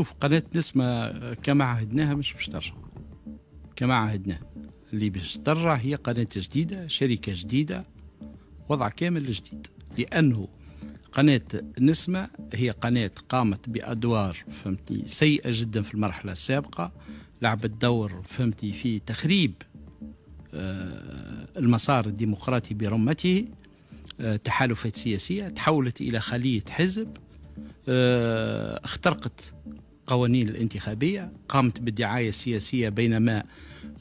شوف قناة نسمة كما عهدناها مش باش ترجع كما عهدناها اللي باش ترجع هي قناة جديدة شركة جديدة وضع كامل جديد لأنه قناة نسمة هي قناة قامت بأدوار فهمتني سيئة جدا في المرحلة السابقة لعبت دور فهمتي في تخريب آه، المسار الديمقراطي برمته آه، تحالفات سياسية تحولت إلى خلية حزب آه، اخترقت القوانين الانتخابية قامت بالدعاية السياسية بينما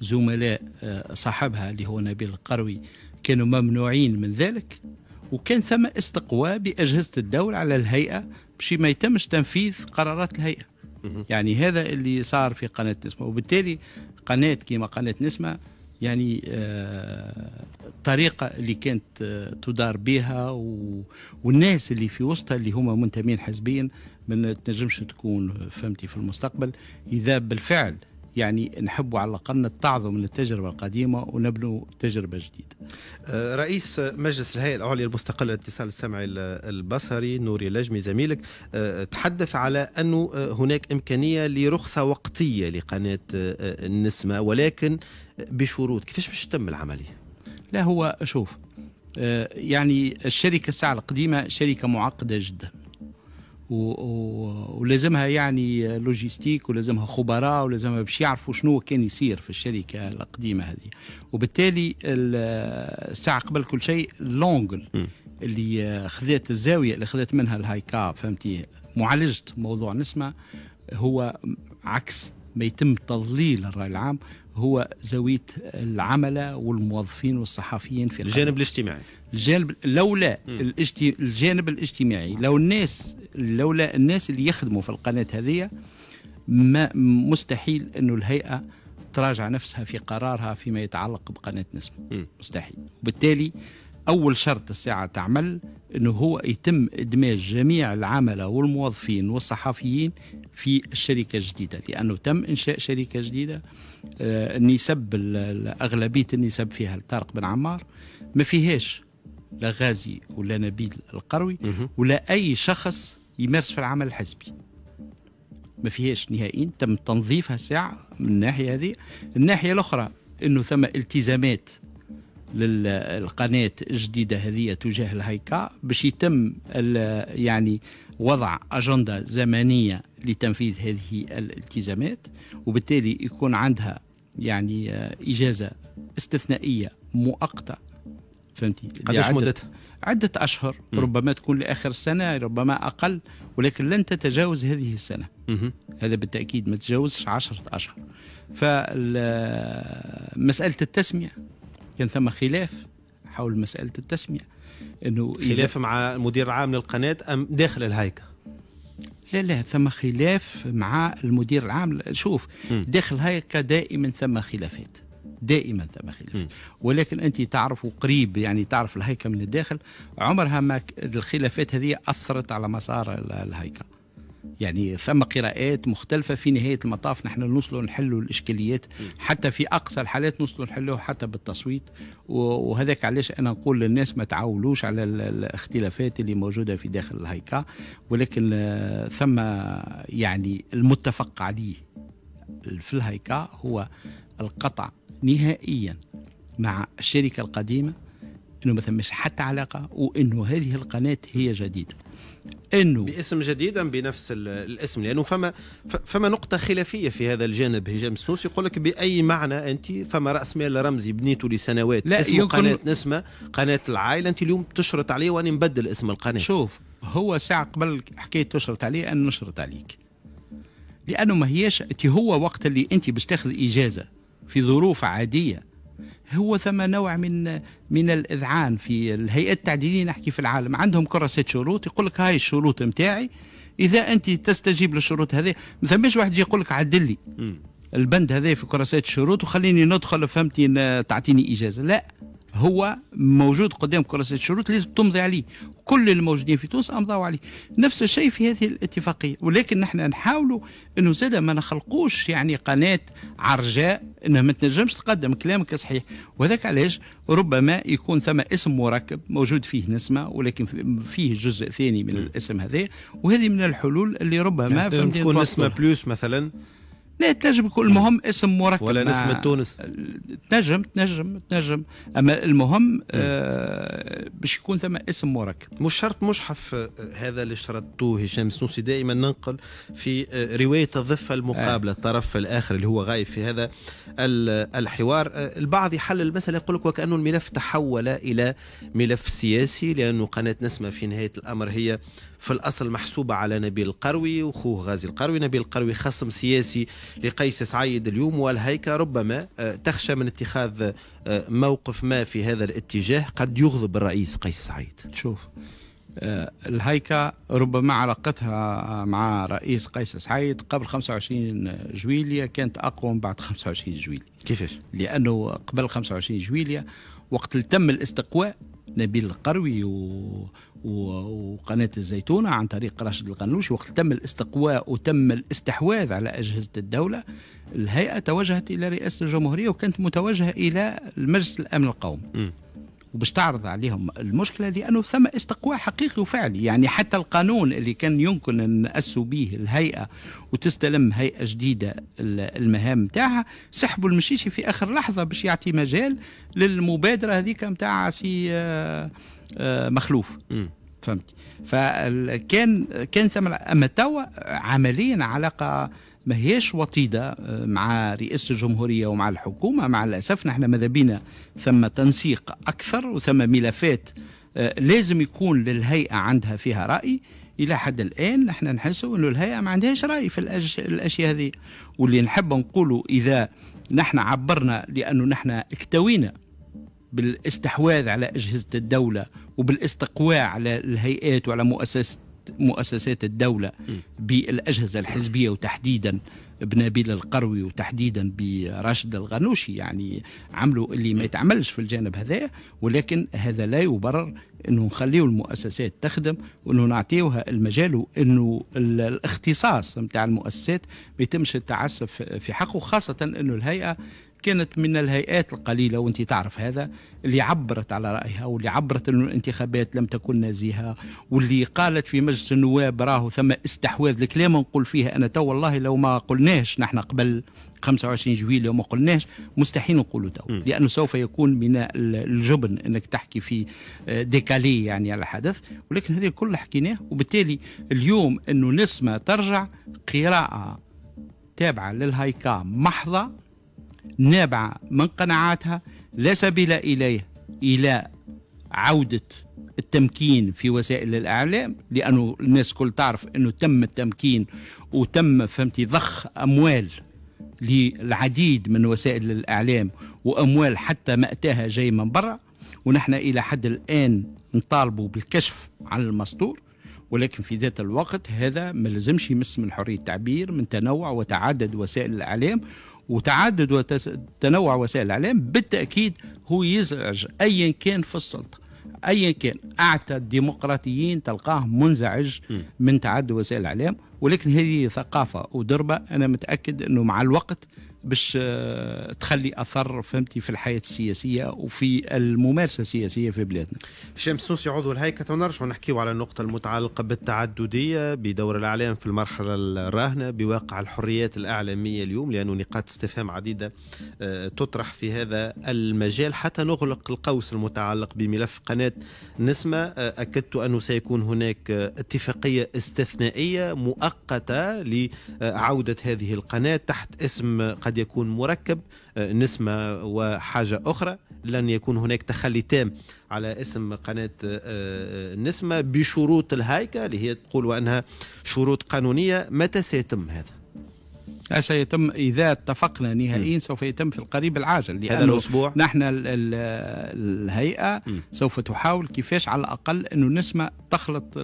زملاء آه، صاحبها اللي هو نبيل القروي كانوا ممنوعين من ذلك وكان ثم استقواء بأجهزة الدولة على الهيئة بشي ما يتمش تنفيذ قرارات الهيئة يعني هذا اللي صار في قناة نسمة وبالتالي قناة كما قناة نسمة يعني آه الطريقه اللي كانت آه، تدار بها و... والناس اللي في وسطها اللي هما منتمين حزبيا ما تنجمش تكون آه، فهمتي في المستقبل اذا بالفعل يعني نحبوا على الاقل نتعظوا من التجربه القديمه ونبنوا تجربه جديده. آه، رئيس مجلس الهيئه العليا المستقله للاتصال السمعي البصري نوري لجمي زميلك تحدث على انه هناك امكانيه لرخصه وقتيه لقناه النسمه ولكن بشروط، كيفاش باش تتم العمليه؟ لا هو شوف آه، يعني الشركة الساعة القديمة شركة معقدة جدا ولازمها يعني لوجيستيك ولازمها خبراء ولازمها باش يعرفوا شنو كان يصير في الشركه القديمه هذه وبالتالي الساعه قبل كل شيء لونجل اللي خذات الزاويه اللي خذات منها الهايكا فهمتي معالجه موضوع نسمه هو عكس ما يتم تضليل الرأي العام هو زاوية العملة والموظفين والصحفيين في الجانب القرار. الاجتماعي الجانب لولا الجانب الاجتماعي لو الناس لولا الناس اللي يخدموا في القناة هذه ما مستحيل انه الهيئة تراجع نفسها في قرارها فيما يتعلق بقناة نسمة مستحيل وبالتالي أول شرط الساعة تعمل أنه هو يتم إدماج جميع العملاء والموظفين والصحفيين في الشركة الجديدة لأنه تم إنشاء شركة جديدة النسب آه، أغلبية النسب فيها لطارق بن عمار ما فيهاش لا غازي ولا نبيل القروي ولا أي شخص يمارس في العمل الحزبي ما فيهاش نهائيا تم تنظيفها ساعة من الناحية هذه الناحية الأخرى أنه ثم التزامات للقناة الجديدة هذه تجاه الهيكا باش يتم يعني وضع أجندة زمنية لتنفيذ هذه الالتزامات وبالتالي يكون عندها يعني آه، إجازة استثنائية مؤقتة فهمتي قداش مدتها؟ عدة أشهر م. ربما تكون لآخر السنة ربما أقل ولكن لن تتجاوز هذه السنة م. هذا بالتأكيد ما تتجاوزش عشرة أشهر فمسألة آه، التسمية كان ثم خلاف حول مساله التسميه انه خلاف مع المدير العام للقناه ام داخل الهيكل لا لا ثم خلاف مع المدير العام شوف م. داخل هيكا دائما ثم خلافات دائما ثم خلافات ولكن انت تعرف قريب يعني تعرف الهيكل من الداخل عمرها ما الخلافات هذه اثرت على مسار الهيكل يعني ثم قراءات مختلفة في نهاية المطاف نحن نوصلوا نحلوا الإشكاليات حتى في أقصى الحالات نوصلوا نحلوه حتى بالتصويت وهذاك علاش أنا نقول للناس ما تعولوش على الاختلافات اللي موجودة في داخل الهيكا ولكن آه، ثم يعني المتفق عليه في الهيكا هو القطع نهائيا مع الشركة القديمة انه ما ثماش حتى علاقه وانه هذه القناه هي جديده انه باسم جديد ام بنفس الاسم لانه فما فما نقطه خلافيه في هذا الجانب هشام سنوس يقول لك باي معنى انت فما راس مال رمزي بنيته لسنوات لا اسمه يمكن... قناه نسمه قناه العائله انت اليوم تشرط عليه وانا مبدل اسم القناه شوف هو ساعه قبل حكايه تشرط عليه انا نشرط عليك لانه ما هيش انت هو وقت اللي انت باش تاخذ اجازه في ظروف عاديه هو ثم نوع من من الاذعان في الهيئه التعديليه نحكي في العالم عندهم كراسات شروط يقول لك هاي الشروط نتاعي اذا انت تستجيب للشروط هذه ما ثماش واحد يجي يقول لك عدل لي البند هذا في كراسات الشروط وخليني ندخل فهمتي تعطيني اجازه لا هو موجود قدام كراسي الشروط لازم تمضي عليه كل الموجودين في تونس امضوا عليه نفس الشيء في هذه الاتفاقيه ولكن نحن نحاولوا انه زاد ما نخلقوش يعني قناه عرجاء انها ما تنجمش تقدم كلامك صحيح وهذاك علاش ربما يكون ثم اسم مركب موجود فيه نسمه ولكن فيه جزء ثاني من الاسم هذا وهذه من الحلول اللي ربما يعني تكون نسمه بلوس مثلا لا تنجم يكون المهم اسم مركب ولا نسمة تونس تنجم تنجم تنجم اما المهم آه باش يكون ثم اسم مركب مش شرط مشحف آه، هذا اللي شرطته هشام السنوسي دائما ننقل في آه، روايه الضفه المقابله آه. الطرف الاخر اللي هو غايب في هذا الحوار البعض يحلل المساله يقول لك وكانه الملف تحول الى ملف سياسي لانه قناه نسمه في نهايه الامر هي في الاصل محسوبه على نبيل القروي وخوه غازي القروي نبيل القروي خصم سياسي لقيس سعيد اليوم والهيكة ربما آه، تخشى من اتخاذ آه، موقف ما في هذا الاتجاه قد يغضب الرئيس قيس سعيد شوف آه، الهيكة ربما علاقتها مع رئيس قيس سعيد قبل 25 جويلية كانت أقوى من بعد 25 جويلية كيفاش؟ لأنه قبل 25 جويلية وقت تم الاستقواء نبيل القروي و... وقناة الزيتونة عن طريق راشد القنوش وقت تم الاستقواء وتم الاستحواذ على أجهزة الدولة الهيئة توجهت إلى رئاسة الجمهورية وكانت متوجهة إلى مجلس الأمن القومي وباش تعرض عليهم المشكله لانه ثم استقواء حقيقي وفعلي يعني حتى القانون اللي كان يمكن ان ناسوا به الهيئه وتستلم هيئه جديده المهام نتاعها سحبوا المشيشي في اخر لحظه باش يعطي مجال للمبادره هذيك نتاع سي آه، آه، مخلوف فهمت فكان كان ثم اما توا عمليا علاقه ما هيش وطيدة آه، مع رئاسة الجمهورية ومع الحكومة مع الأسف نحن ماذا بينا ثم تنسيق أكثر وثم ملفات آه، لازم يكون للهيئة عندها فيها رأي الى حد الان نحن نحس انه الهيئه ما عندهاش راي في الاشياء هذه واللي نحب نقوله اذا نحن عبرنا لانه نحن اكتوينا بالاستحواذ على اجهزه الدوله وبالاستقواء على الهيئات وعلى مؤسسه مؤسسات الدولة بالأجهزة الحزبية وتحديدا بنبيل القروي وتحديدا براشد الغنوشي يعني عملوا اللي ما يتعملش في الجانب هذا ولكن هذا لا يبرر انه نخليو المؤسسات تخدم وانه نعطيوها المجال وانه الاختصاص نتاع المؤسسات ما يتمش التعسف في حقه خاصه انه الهيئه كانت من الهيئات القليلة وانت تعرف هذا اللي عبرت على رأيها واللي عبرت أن الانتخابات لم تكن نزيهة واللي قالت في مجلس النواب راهو ثم استحواذ لكلام نقول فيها أنا تو والله لو ما قلناش نحن قبل 25 جويل لو ما قلناش مستحيل نقولوا تو لأنه سوف يكون من الجبن أنك تحكي في آه، ديكالي يعني على الحدث ولكن هذا كله حكيناه وبالتالي اليوم أنه نسمة ترجع قراءة تابعة للهايكا محضة نابعة من قناعاتها لا سبيل إليه إلى عودة التمكين في وسائل الإعلام لأنه الناس كل تعرف أنه تم التمكين وتم فهمتي ضخ أموال للعديد من وسائل الإعلام وأموال حتى ما أتاها جاي من برا ونحن إلى حد الآن نطالبوا بالكشف عن المستور ولكن في ذات الوقت هذا ما لازمش يمس من حرية التعبير من تنوع وتعدد وسائل الإعلام وتعدد وتنوع وسائل الاعلام بالتاكيد هو يزعج ايا كان في السلطه ايا كان اعتى الديمقراطيين تلقاه منزعج من تعدد وسائل الاعلام ولكن هذه ثقافه ودربه انا متاكد انه مع الوقت باش آه، تخلي اثر فهمتي في الحياه السياسيه وفي الممارسه السياسيه في بلادنا. هشام السوسي عضو الهيكل نرجعوا نحكيو على النقطه المتعلقه بالتعدديه بدور الاعلام في المرحله الراهنه بواقع الحريات الاعلاميه اليوم لانه نقاط استفهام عديده آه، تطرح في هذا المجال حتى نغلق القوس المتعلق بملف قناه نسمه آه، اكدت انه سيكون هناك اتفاقيه استثنائيه مؤقته لعوده هذه القناه تحت اسم قناة قد يكون مركب آه، نسمة وحاجة أخرى لن يكون هناك تخلي تام على اسم قناة النسمة آه، آه، بشروط الهايكة اللي هي تقول وأنها شروط قانونية متى سيتم هذا؟ سيتم إذا اتفقنا نهائيا سوف يتم في القريب العاجل هذا الأسبوع نحن الـ الـ الهيئة م. سوف تحاول كيفاش على الأقل أنه نسمة تخلط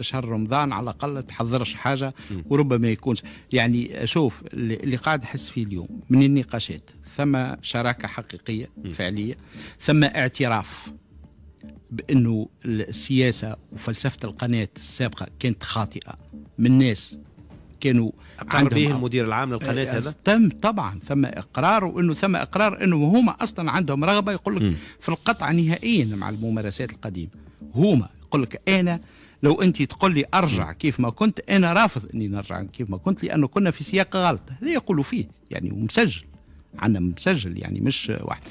شهر رمضان على الأقل تحضرش حاجة م. وربما يكون يعني شوف اللي قاعد نحس فيه اليوم من النقاشات ثم شراكة حقيقية م. فعلية ثم اعتراف بأنه السياسة وفلسفة القناة السابقة كانت خاطئة من ناس كانوا اقر به المدير العام للقناه هذا؟ آه، تم طبعا ثم اقرار وانه ثم اقرار انه هما اصلا عندهم رغبه يقول لك في القطع نهائيا مع الممارسات القديمه هما يقول لك انا لو انت تقول لي ارجع كيف ما كنت انا رافض اني نرجع كيف ما كنت لانه كنا في سياق غلط هذا يقولوا فيه يعني ومسجل عندنا مسجل يعني مش واحد